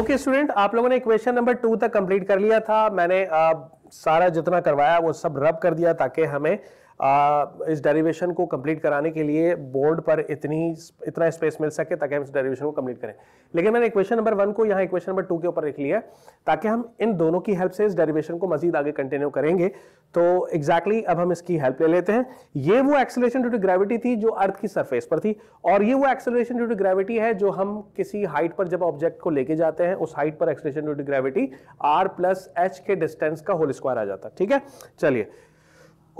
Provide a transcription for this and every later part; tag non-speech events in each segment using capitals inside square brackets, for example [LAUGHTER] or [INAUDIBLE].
okay student आप लोगों ने क्वेश्चन नंबर टू तक कंप्लीट कर लिया था मैंने आ, सारा जितना करवाया वो सब रब कर दिया ताकि हमें आ, इस डेरिवेशन को कंप्लीट कराने के लिए बोर्ड पर इतनी इतना स्पेस मिल सके ताकि हम इस डेरिवेशन को कंप्लीट करें लेकिन मैंने इक्वेशन नंबर वन को यहाँ इक्वेशन नंबर टू के ऊपर लिख लिया ताकि हम इन दोनों की हेल्प से इस डेरिवेशन को मजीद आगे कंटिन्यू करेंगे तो एग्जैक्टली exactly अब हम इसकी हेल्प ले लेते हैं ये वो एक्सेलेशन ड्यू टू ग्रेविटी थी जो अर्थ की सरफेस पर थी और ये वो एक्सेलेशन ड्यू टू ग्रेविटी है जो हम किसी हाइट पर जब ऑब्जेक्ट को लेके जाते हैं उस हाइट पर acceleration due to gravity R plus H के डिस्टेंस का होल स्क्वायर आ जाता है ठीक है चलिए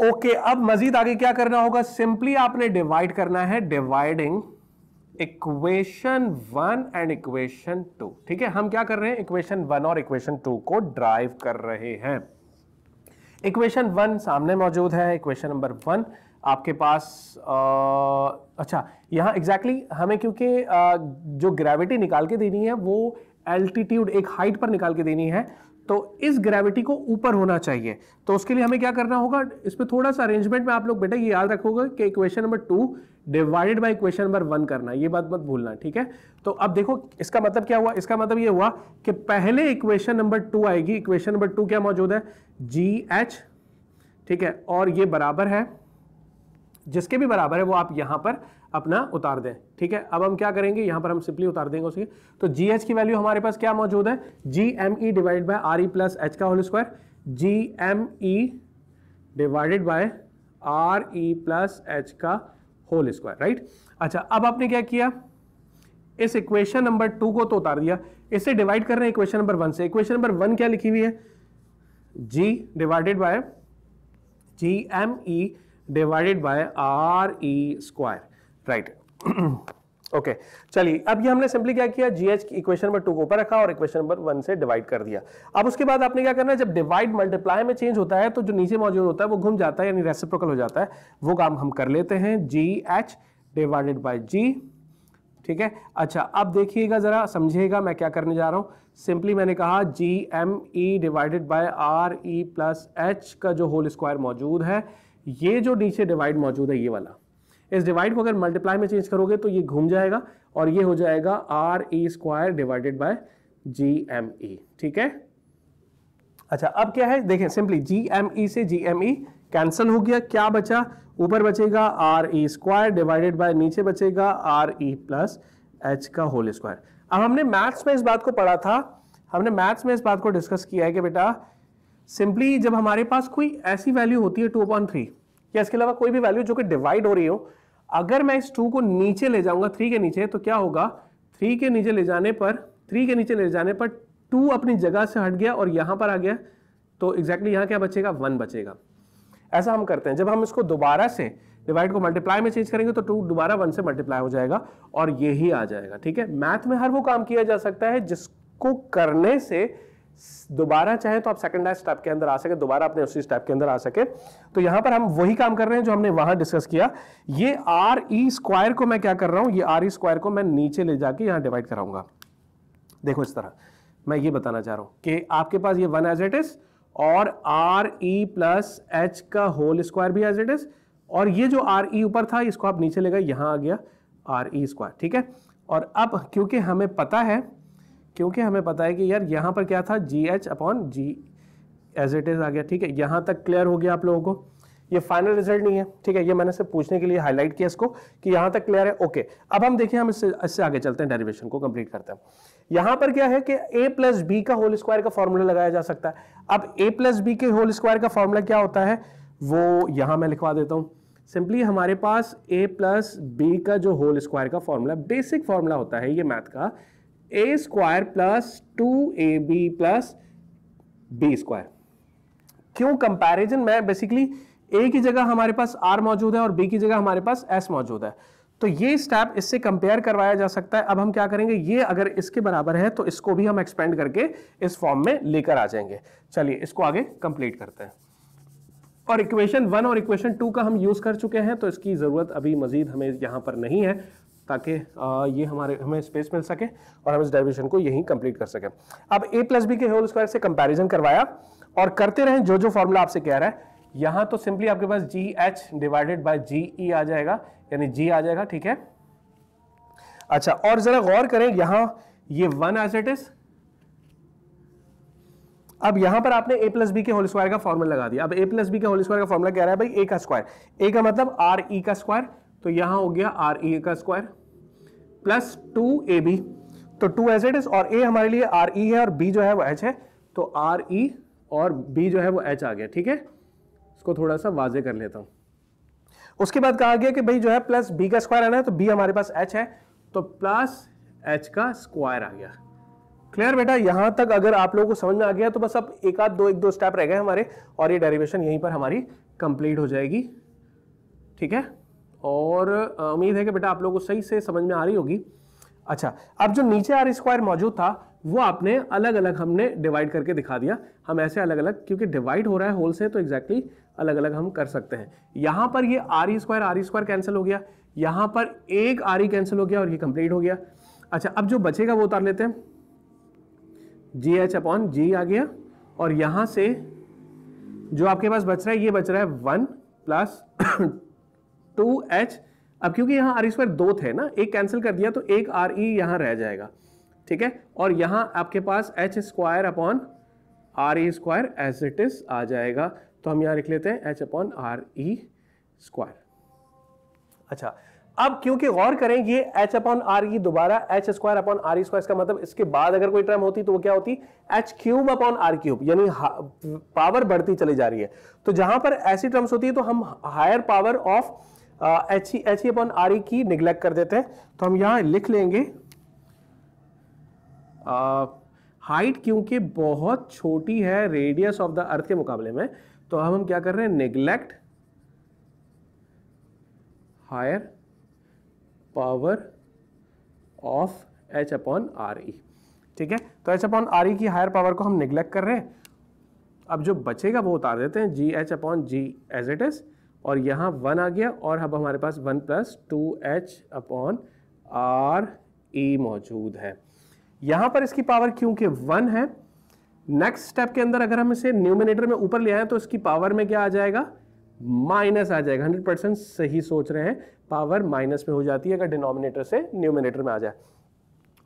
ओके okay, अब मजीद आगे क्या करना होगा सिंपली आपने डिवाइड करना है dividing equation one and equation two ठीक है हम क्या कर रहे हैं इक्वेशन वन और इक्वेशन टू को ड्राइव कर रहे हैं इक्वेशन वन सामने मौजूद है इक्वेशन नंबर वन आपके पास आ, अच्छा यहां एग्जैक्टली exactly हमें क्योंकि जो ग्रेविटी निकाल के देनी है वो एल्टीट्यूड एक हाइट पर निकाल के देनी है तो इस ग्रेविटी को ऊपर होना चाहिए तो उसके लिए हमें क्या करना होगा इसमें थोड़ा सा अरेंजमेंट में आप लोग बेटा ये याद रखोगे कि equation number two divided by equation number one करना ये बात मत भूलना ठीक है तो अब देखो इसका मतलब क्या हुआ इसका मतलब ये हुआ कि पहले इक्वेशन नंबर टू आएगी इक्वेशन नंबर टू क्या मौजूद है जी एच ठीक है और ये बराबर है जिसके भी बराबर है वो आप यहां पर अपना उतार दें ठीक है अब हम क्या करेंगे यहां पर हम सिंपली उतार देंगे उसकी तो जी एच की वैल्यू हमारे पास क्या मौजूद है G M E divide by R E plus H का whole square G M E divided by R E plus H का होल स्क्वायर राइट अच्छा अब आपने क्या किया इस इक्वेशन नंबर टू को तो उतार दिया इसे डिवाइड कर रहे हैं इक्वेशन नंबर वन से इक्वेशन नंबर वन क्या लिखी हुई है G divided by G M E divided by R E square right okay [CLEARS THROAT] चलिए अब ये हमने सिंपली क्या किया एच इक्वेशन नंबर टू को ऊपर रखा और इक्वेशन नंबर वन से डिवाइड कर दिया अब उसके बाद आपने क्या करना है जब डिवाइड मल्टीप्लाई में चेंज होता है तो जो नीचे मौजूद होता है वो घूम जाता है यानी रेसिप्रोकल हो जाता है वो काम हम कर लेते हैं G H divided by G ठीक है अच्छा अब देखिएगा ज़रा समझिएगा मैं क्या करने जा रहा हूँ सिंपली मैंने कहा G M E divided by R E plus H का जो होल स्क्वायर मौजूद है ये जो नीचे डिवाइड मौजूद है ये वाला इस डिवाइड को अगर मल्टीप्लाई में चेंज करोगे तो ये घूम जाएगा और ये हो जाएगा R E square divided by G M E ठीक है अच्छा अब क्या है देखें सिंपली जी एम ई से जी एम ई कैंसल हो गया क्या बचा ऊपर बचेगा R E square divided by नीचे बचेगा आर ई प्लस एच का होल स्क्वायर अब हमने मैथ्स में इस बात को पढ़ा था हमने मैथ्स में इस बात को डिस्कस किया है कि बेटा सिंपली जब हमारे पास कोई ऐसी वैल्यू होती है टू अपॉन थ्री या इसके अलावा कोई भी वैल्यू जो कि डिवाइड हो रही हो अगर मैं इस टू को नीचे ले जाऊंगा थ्री के नीचे तो क्या होगा थ्री के नीचे ले जाने पर थ्री के नीचे ले जाने पर टू अपनी जगह से हट गया और यहां पर आ गया तो एग्जैक्टली exactly क्या बचेगा वन बचेगा ऐसा हम करते हैं जब हम इसको दोबारा से डिवाइड को मल्टीप्लाई में चेंज करेंगे तो टू दोबारा वन से मल्टीप्लाई हो जाएगा और यही आ जाएगा ठीक है मैथ में हर वो काम किया जा सकता है जिसको करने से दोबारा चाहे तो आप सेकंड लास्ट स्टेप के अंदर आ सके दोबारा अपने उसी स्टेप के अंदर आ सके तो यहां पर हम वही काम कर रहे हैं जो हमने वहां डिस्कस किया ये आर ई स्क्वायर को मैं क्या कर रहा हूं ये आर ई स्क्वायर को मैं नीचे ले जाके यहां डिवाइड कराऊंगा देखो इस तरह मैं ये बताना चाह रहा हूं कि आपके पास ये वन एज इट इज और आर ई प्लस एच का होल स्क्वायर भी एज इट इज और ये जो आर ई e ऊपर था इसको आप नीचे ले गए यहां आ गया आर ई स्क्वायर ठीक है और अब क्योंकि हमें पता है क्योंकि हमें पता है कि यार यहाँ पर क्या था G H upon G as it is आ गया ठीक है यहाँ तक क्लियर हो गया आप लोगों को ये फाइनल रिजल्ट नहीं है ठीक है ये मैंने सिर्फ पूछने के लिए हाईलाइट किया इसको कि यहाँ तक क्लियर है ओके अब हम देखिए हम इससे इससे आगे चलते हैं डेरिवेशन को कंप्लीट करते हैं यहाँ पर क्या है कि ए प्लस बी का होल स्क्वायर का फॉर्मूला लगाया जा सकता है अब ए प्लस बी के होल स्क्वायर का फॉर्मूला क्या होता है वो यहाँ मैं लिखवा देता हूँ सिंपली हमारे पास ए प्लस बी का जो होल स्क्वायर का फॉर्मूला बेसिक फॉर्मूला होता है ये मैथ का A square plus two A B plus B square क्यों कंपैरिजन में बेसिकली ए की जगह हमारे पास आर मौजूद है और बी की जगह हमारे पास एस मौजूद है तो ये स्टेप इससे कंपेयर करवाया जा सकता है अब हम क्या करेंगे ये अगर इसके बराबर है तो इसको भी हम एक्सपेंड करके इस फॉर्म में लेकर आ जाएंगे चलिए इसको आगे कंप्लीट करते हैं और इक्वेशन वन और इक्वेशन टू का हम यूज़ कर चुके हैं तो इसकी ज़रूरत अभी मज़ीद हमें यहां पर नहीं है ताकि ये हमारे हमें स्पेस मिल सके और हम इस डायवेशन को यहीं कंप्लीट कर सकें अब ए प्लस बी के होल स्क्वायर से कंपैरिजन करवाया और करते रहें जो जो फॉर्मूला आपसे कह रहा है यहाँ तो सिंपली आपके पास G H divided by G E आ जाएगा यानी जी आ जाएगा ठीक है अच्छा और ज़रा गौर करें यहाँ ये वन एज इट इज़ अब यहां पर आपने ए प्लस बी के होल स्क्वायर का फॉर्मूला लगा दिया अब ए प्लस बी के होल स्क्वायर का फॉर्मूला क्या रहा है भाई a का स्क्वायर a का मतलब आर ई e का स्क्वायर तो यहां हो गया आर ई e का square plus two A B तो टू एज इट इज और ए हमारे लिए आर ई e है और बी जो है वो एच है तो आर ई e और बी जो है वो एच आ गया ठीक है इसको थोड़ा सा वाजे कर लेता हूं उसके बाद कहा गया कि भाई जो है प्लस बी का स्क्वायर आना है तो बी हमारे पास एच है तो प्लस एच का स्क्वायर आ गया क्लियर बेटा यहां तक अगर आप लोगों को समझ में आ गया तो बस अब एक आध दो एक दो स्टेप रह गए हमारे और ये डेरिवेशन यहीं पर हमारी कंप्लीट हो जाएगी ठीक है और उम्मीद है कि बेटा आप लोगों को सही से समझ में आ रही होगी अच्छा अब जो नीचे आर स्क्वायर मौजूद था वो आपने अलग अलग हमने डिवाइड करके दिखा दिया हम ऐसे अलग अलग क्योंकि डिवाइड हो रहा है होल से तो एग्जैक्टली अलग अलग हम कर सकते हैं यहाँ पर ये R square R square cancel हो गया यहाँ पर एक आर कैंसिल हो गया और ये कंप्लीट हो गया अच्छा अब जो बचेगा वो उतार लेते हैं जी एच अपॉन जी आ गया और यहाँ से जो आपके पास बच रहा है ये बच रहा है वन प्लस टू एच अब क्योंकि यहाँ आर स्क्वायर e दो थे ना एक कैंसिल कर दिया तो एक आर ई e यहाँ रह जाएगा ठीक है और यहाँ आपके पास H square upon R E square as it is आ जाएगा तो हम यहाँ लिख लेते हैं H upon R E square अच्छा अब क्योंकि गौर करें ये एच अपॉन आर ई दोबारा H square upon R E square इसका मतलब इसके बाद अगर कोई टर्म होती तो वो क्या होती H cube upon R cube यानी पावर बढ़ती चली जा रही है तो जहां पर ऐसी टर्म्स होती है तो हम higher power of H E H E upon R E की निग्लेक्ट कर देते हैं तो हम यहाँ लिख लेंगे हाइट क्योंकि बहुत छोटी है रेडियस ऑफ द अर्थ के मुकाबले में तो हम हम क्या कर रहे हैं neglect higher power of H upon R E ठीक है तो एच अपॉन आर ई की हायर पावर को हम निग्लेक्ट कर रहे हैं अब जो बचेगा वो उतार देते हैं G H upon G as it is और यहाँ वन आ गया और अब हमारे पास one plus two H upon R E मौजूद है यहाँ पर इसकी पावर क्योंकि वन है नेक्स्ट स्टेप के अंदर अगर हम इसे न्यूमिनेटर में ऊपर ले आए तो इसकी पावर में क्या आ जाएगा माइनस आ जाएगा हंड्रेड परसेंट सही सोच रहे हैं पावर माइनस में हो जाती है अगर डिनोमिनेटर से न्यूमिनेटर में आ जाए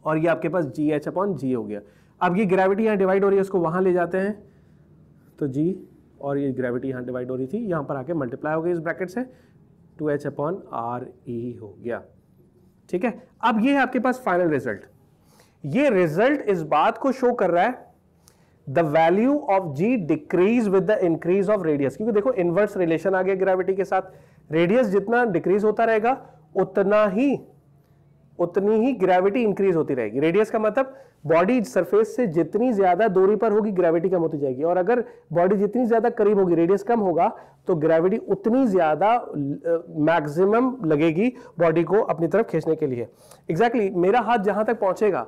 और ये आपके पास जी एच अपॉन जी हो गया अब ये ग्रेविटी यहाँ डिवाइड हो रही है उसको वहाँ ले जाते हैं तो जी और ये ग्रेविटी यहाँ डिवाइड हो रही थी यहाँ पर आके मल्टीप्लाई हो गई इस ब्रैकेट से two H upon R E हो गया ठीक है अब ये है आपके पास फाइनल रिजल्ट ये रिजल्ट इस बात को शो कर रहा है the value of G decrease with the increase of radius क्योंकि देखो इनवर्स रिलेशन आ गया ग्रेविटी के साथ रेडियस जितना डिक्रीज होता रहेगा उतना ही उतनी ही ग्रेविटी इंक्रीज होती रहेगी रेडियस का मतलब बॉडी सरफेस से जितनी ज्यादा दूरी पर होगी ग्रेविटी कम होती जाएगी और अगर बॉडी जितनी ज्यादा करीब होगी रेडियस कम होगा तो ग्रेविटी उतनी ज्यादा मैक्सिमम लगेगी बॉडी को अपनी तरफ खींचने के लिए एग्जैक्टली exactly, मेरा हाथ जहां तक पहुंचेगा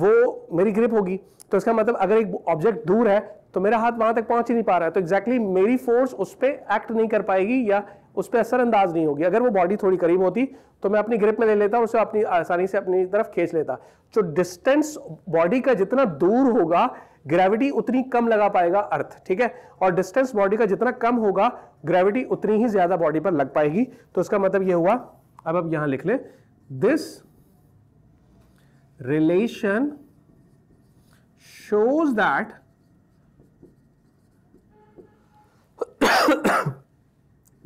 वो मेरी ग्रिप होगी तो इसका मतलब अगर एक ऑब्जेक्ट दूर है तो मेरा हाथ वहां तक पहुंच ही नहीं पा रहा है तो एग्जैक्टली exactly मेरी फोर्स उस पर एक्ट नहीं कर पाएगी या उस पर असरअंदाज नहीं होगी अगर वो बॉडी थोड़ी करीब होती तो मैं अपनी ग्रिप में ले लेता उसे अपनी आसानी से अपनी तरफ खींच लेता तो डिस्टेंस बॉडी का जितना दूर होगा ग्रेविटी उतनी कम लगा पाएगा अर्थ ठीक है और डिस्टेंस बॉडी का जितना कम होगा ग्रेविटी उतनी ही ज्यादा बॉडी पर लग पाएगी तो इसका मतलब यह हुआ अब अब यहां लिख लें this relation shows that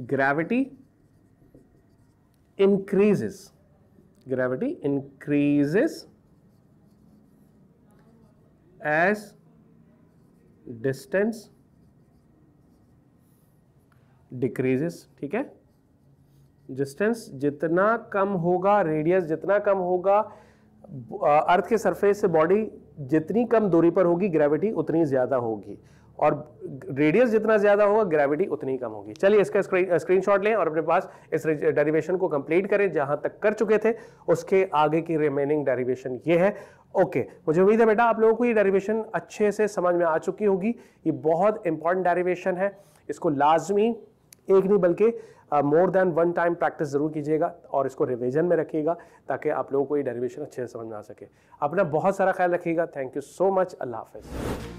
gravity increases gravity increases as distance decreases ठीक है डिस्टेंस जितना कम होगा रेडियस जितना कम होगा अर्थ के सरफेस से बॉडी जितनी कम दूरी पर होगी ग्रेविटी उतनी ज़्यादा होगी और रेडियस जितना ज़्यादा होगा ग्रेविटी उतनी कम होगी चलिए इसका स्क्रीन शॉट लें और अपने पास इस डेरिवेशन को कंप्लीट करें जहाँ तक कर चुके थे उसके आगे की रिमेनिंग डेरिवेशन ये है ओके मुझे उम्मीद है बेटा आप लोगों को ये डेरिवेशन अच्छे से समझ में आ चुकी होगी ये बहुत इंपॉर्टेंट डेरिवेशन है इसको लाजमी एक नहीं बल्कि more than one time practice जरूर कीजिएगा और इसको रिवीजन में रखिएगा ताकि आप लोगों को ये डेरिवेशन अच्छे से समझ में आ सके अपना बहुत सारा ख्याल रखिएगा थैंक यू सो मच अल्लाह हाफिज़